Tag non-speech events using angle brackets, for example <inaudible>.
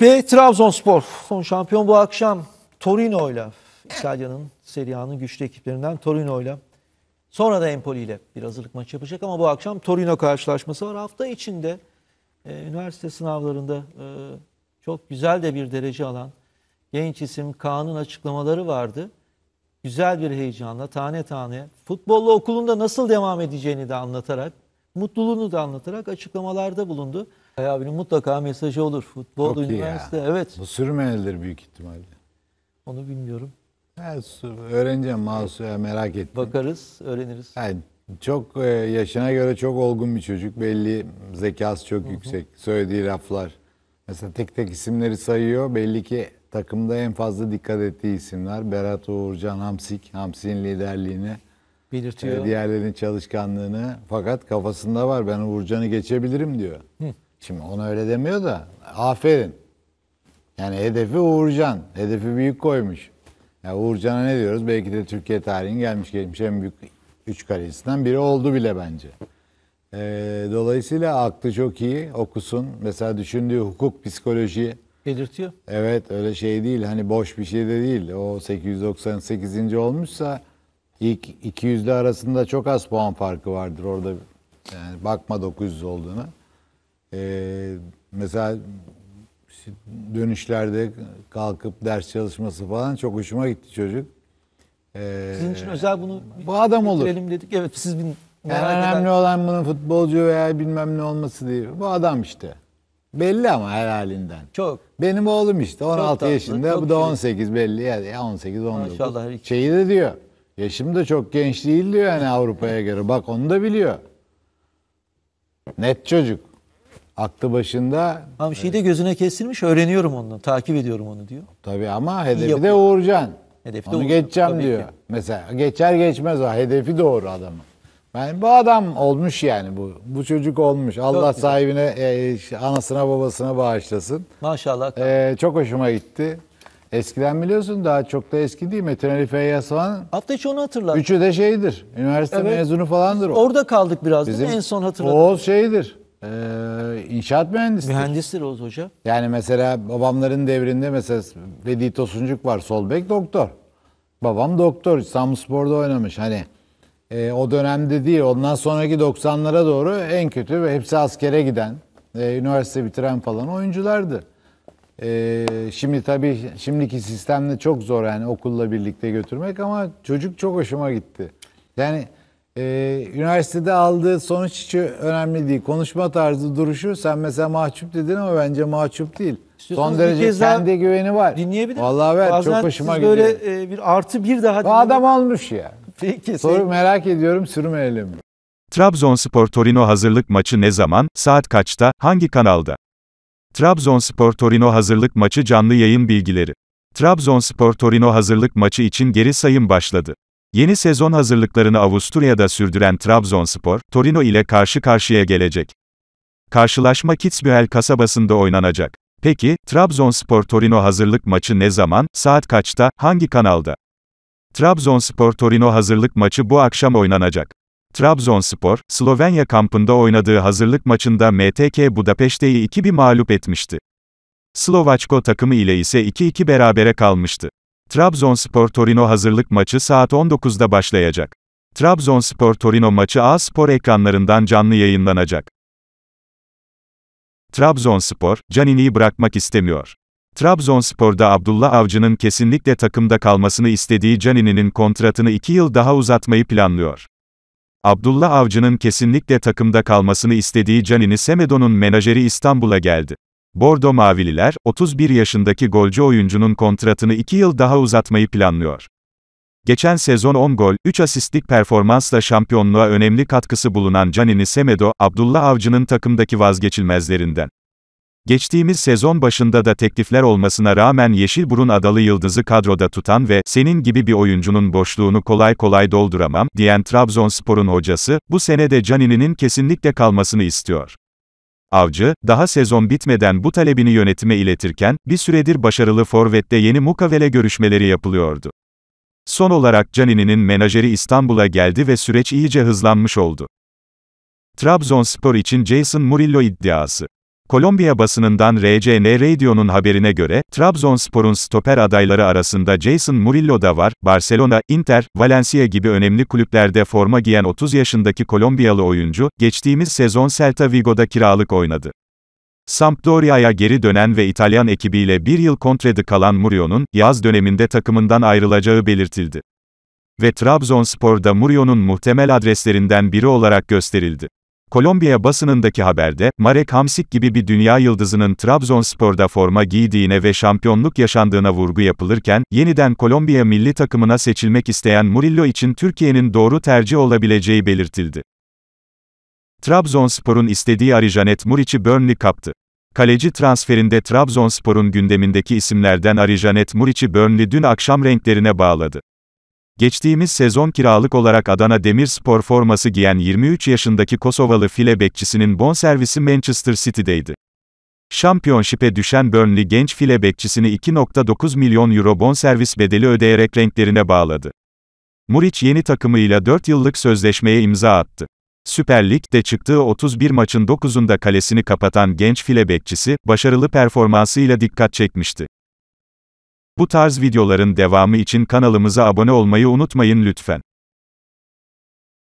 Ve Trabzonspor son şampiyon bu akşam Torino ile İtalya'nın Serie A'nın güçlü ekiplerinden Torino ile sonra da Empoli ile bir hazırlık maçı yapacak ama bu akşam Torino karşılaşması var. Hafta içinde e, üniversite sınavlarında e, çok güzel de bir derece alan genç isim Kaan'ın açıklamaları vardı. Güzel bir heyecanla tane tane futbolla okulunda nasıl devam edeceğini de anlatarak mutluluğunu da anlatarak açıklamalarda bulundu. Kaya abinin mutlaka mesajı olur. Futbol Çok üniversite evet. Bu sürmelidir büyük ihtimalle. Onu bilmiyorum. Evet, öğreneceğim Mahsu merak ettim. Bakarız, öğreniriz. Yani çok e, yaşına göre çok olgun bir çocuk. Belli zekası çok hı hı. yüksek. Söylediği laflar. Mesela tek tek isimleri sayıyor. Belli ki takımda en fazla dikkat ettiği isimler. Berat Uğurcan Hamsik, Hamsik'in liderliğine belirtiyor. E, diğerlerinin çalışkanlığını fakat kafasında var ben Uğurcan'ı geçebilirim diyor. Hı. Şimdi ona öyle demiyor da aferin. Yani hedefi Uğurcan. Hedefi büyük koymuş. Yani Uğurcan'a ne diyoruz? Belki de Türkiye tarihinin gelmiş geçmiş en büyük üç kalecisinden biri oldu bile bence. Ee, dolayısıyla aklı çok iyi okusun. Mesela düşündüğü hukuk, psikoloji. Belirtiyor. Evet öyle şey değil. Hani boş bir şey de değil. O 898. olmuşsa İlk 200'lü arasında çok az puan farkı vardır orada. Yani bakma 900 olduğunu Ee, mesela dönüşlerde kalkıp ders çalışması falan çok hoşuma gitti çocuk. Ee, Sizin için özel bunu bu adam olur. dedik. Evet siz bin merak yani önemli eder. olan bunun futbolcu veya bilmem ne olması değil. Bu adam işte. Belli ama her halinden. Çok. Benim oğlum işte 16 çok yaşında, çok bu da 18 şey. belli. Yani 18 19. Maşallah. Şeyi de diyor. Yaşım da çok genç değil diyor yani Avrupa'ya göre. Bak onu da biliyor. Net çocuk. Aklı başında. Ama şeyi de gözüne kesilmiş. Öğreniyorum onu. Takip ediyorum onu diyor. Tabii ama hedefi de yapıyor. Uğurcan. Hedefi de Onu Uğurcan, geçeceğim tabii diyor. ki. Mesela geçer geçmez o hedefi doğru adamın. Yani bu adam olmuş yani bu. Bu çocuk olmuş. Allah güzel. sahibine, e, anasına babasına bağışlasın. Maşallah. Ee, çok hoşuma gitti. Eskiden biliyorsun daha çok da eski değil mi? Feyyaz falan. Hafta içi onu hatırlar. Üçü de şeydir. Üniversite Evet. mezunu falandır o. Orada kaldık biraz değil mi? En son hatırladım. Oğuz şeydir. Ee, inşaat mühendisi. Mühendistir Oğuz Hoca. Yani mesela babamların devrinde mesela Vedi Tosuncuk var. Sol bek doktor. Babam doktor. sporda oynamış. Hani e, o dönemde değil. Ondan sonraki 90'lara doğru en kötü ve hepsi askere giden, e, üniversite bitiren falan oyunculardı. Ee, şimdi tabii şimdiki sistemde çok zor yani okulla birlikte götürmek ama çocuk çok hoşuma gitti. Yani e, üniversitede aldığı sonuç hiç önemli değil. Konuşma tarzı, duruşu sen mesela mahcup dedin ama bence mahcup değil. İstiyorsanız Son derece kendi güveni var. Dinleyebilir Vallahi ver Bazen çok hoşuma siz gidiyor. böyle e, bir artı bir daha Bu adam olmuş ya. <laughs> Peki. Soru sevgili- merak ediyorum sürmeyelim. Trabzonspor Torino hazırlık maçı ne zaman, saat kaçta, hangi kanalda? Trabzonspor Torino hazırlık maçı canlı yayın bilgileri. Trabzonspor Torino hazırlık maçı için geri sayım başladı. Yeni sezon hazırlıklarını Avusturya'da sürdüren Trabzonspor, Torino ile karşı karşıya gelecek. Karşılaşma Kitzbühel kasabasında oynanacak. Peki, Trabzonspor Torino hazırlık maçı ne zaman, saat kaçta, hangi kanalda? Trabzonspor Torino hazırlık maçı bu akşam oynanacak. Trabzonspor, Slovenya kampında oynadığı hazırlık maçında MTK Budapeşte'yi 2-1 mağlup etmişti. Slovaçko takımı ile ise 2-2 berabere kalmıştı. Trabzonspor Torino hazırlık maçı saat 19'da başlayacak. Trabzonspor Torino maçı A Spor ekranlarından canlı yayınlanacak. Trabzonspor, Canini'yi bırakmak istemiyor. Trabzonspor'da Abdullah Avcı'nın kesinlikle takımda kalmasını istediği Canini'nin kontratını 2 yıl daha uzatmayı planlıyor. Abdullah Avcı'nın kesinlikle takımda kalmasını istediği Canini Semedo'nun menajeri İstanbul'a geldi. Bordo Mavililer, 31 yaşındaki golcü oyuncunun kontratını 2 yıl daha uzatmayı planlıyor. Geçen sezon 10 gol, 3 asistlik performansla şampiyonluğa önemli katkısı bulunan Canini Semedo, Abdullah Avcı'nın takımdaki vazgeçilmezlerinden. Geçtiğimiz sezon başında da teklifler olmasına rağmen yeşil burun Adalı Yıldız'ı kadroda tutan ve senin gibi bir oyuncunun boşluğunu kolay kolay dolduramam diyen Trabzonspor'un hocası, bu sene de Canini'nin kesinlikle kalmasını istiyor. Avcı, daha sezon bitmeden bu talebini yönetime iletirken, bir süredir başarılı Forvet'te yeni mukavele görüşmeleri yapılıyordu. Son olarak Canini'nin menajeri İstanbul'a geldi ve süreç iyice hızlanmış oldu. Trabzonspor için Jason Murillo iddiası Kolombiya basınından RCN Radio'nun haberine göre, Trabzonspor'un stoper adayları arasında Jason Murillo da var, Barcelona, Inter, Valencia gibi önemli kulüplerde forma giyen 30 yaşındaki Kolombiyalı oyuncu, geçtiğimiz sezon Celta Vigo'da kiralık oynadı. Sampdoria'ya geri dönen ve İtalyan ekibiyle bir yıl kontredi kalan Murillo'nun, yaz döneminde takımından ayrılacağı belirtildi. Ve Trabzonspor'da Murillo'nun muhtemel adreslerinden biri olarak gösterildi. Kolombiya basınındaki haberde, Marek Hamsik gibi bir dünya yıldızının Trabzonspor'da forma giydiğine ve şampiyonluk yaşandığına vurgu yapılırken, yeniden Kolombiya milli takımına seçilmek isteyen Murillo için Türkiye'nin doğru tercih olabileceği belirtildi. Trabzonspor'un istediği Arijanet Muriç'i Burnley kaptı. Kaleci transferinde Trabzonspor'un gündemindeki isimlerden Arijanet Muriç'i Burnley dün akşam renklerine bağladı. Geçtiğimiz sezon kiralık olarak Adana Demirspor forması giyen 23 yaşındaki Kosovalı file bekçisinin bonservisi Manchester City'deydi. Şampiyonşipe düşen Burnley genç file bekçisini 2.9 milyon euro bonservis bedeli ödeyerek renklerine bağladı. Muriç yeni takımıyla 4 yıllık sözleşmeye imza attı. Süper Lig'de çıktığı 31 maçın 9'unda kalesini kapatan genç file bekçisi, başarılı performansıyla dikkat çekmişti. Bu tarz videoların devamı için kanalımıza abone olmayı unutmayın lütfen.